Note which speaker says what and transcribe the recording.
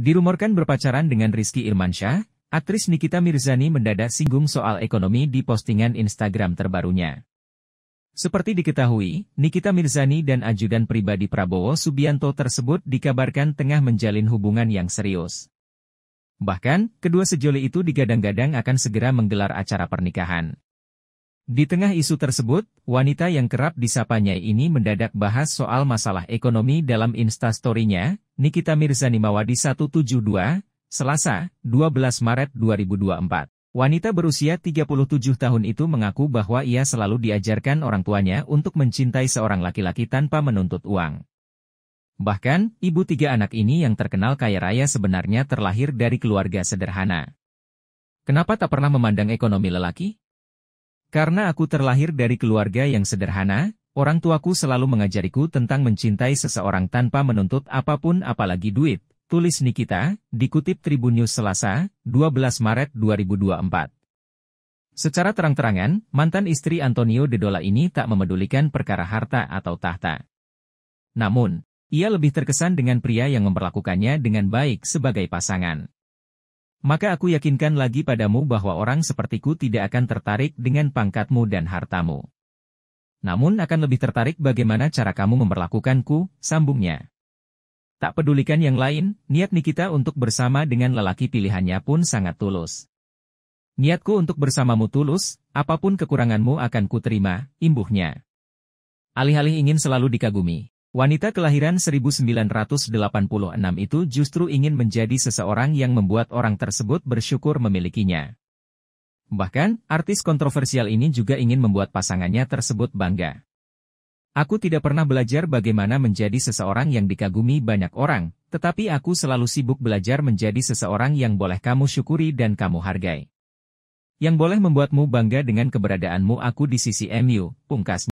Speaker 1: Dirumorkan berpacaran dengan Rizky Irmansyah, aktris Nikita Mirzani mendadak singgung soal ekonomi di postingan Instagram terbarunya. Seperti diketahui, Nikita Mirzani dan ajudan pribadi Prabowo Subianto tersebut dikabarkan tengah menjalin hubungan yang serius. Bahkan, kedua sejoli itu digadang-gadang akan segera menggelar acara pernikahan. Di tengah isu tersebut, wanita yang kerap disapanya ini mendadak bahas soal masalah ekonomi dalam instastorynya, Nikita Mirzani Mawadi 172, Selasa, 12 Maret 2024. Wanita berusia 37 tahun itu mengaku bahwa ia selalu diajarkan orang tuanya untuk mencintai seorang laki-laki tanpa menuntut uang. Bahkan, ibu tiga anak ini yang terkenal kaya raya sebenarnya terlahir dari keluarga sederhana. Kenapa tak pernah memandang ekonomi lelaki? Karena aku terlahir dari keluarga yang sederhana, orang tuaku selalu mengajariku tentang mencintai seseorang tanpa menuntut apapun apalagi duit, tulis Nikita, dikutip Tribun News Selasa, 12 Maret 2024. Secara terang-terangan, mantan istri Antonio de Dola ini tak memedulikan perkara harta atau tahta. Namun, ia lebih terkesan dengan pria yang memperlakukannya dengan baik sebagai pasangan. Maka aku yakinkan lagi padamu bahwa orang sepertiku tidak akan tertarik dengan pangkatmu dan hartamu. Namun akan lebih tertarik bagaimana cara kamu memperlakukanku, sambungnya. Tak pedulikan yang lain, niat Nikita untuk bersama dengan lelaki pilihannya pun sangat tulus. Niatku untuk bersamamu tulus, apapun kekuranganmu akan kuterima, imbuhnya. Alih-alih ingin selalu dikagumi, Wanita kelahiran 1986 itu justru ingin menjadi seseorang yang membuat orang tersebut bersyukur memilikinya. Bahkan, artis kontroversial ini juga ingin membuat pasangannya tersebut bangga. Aku tidak pernah belajar bagaimana menjadi seseorang yang dikagumi banyak orang, tetapi aku selalu sibuk belajar menjadi seseorang yang boleh kamu syukuri dan kamu hargai. Yang boleh membuatmu bangga dengan keberadaanmu aku di sisi MU, pungkasnya.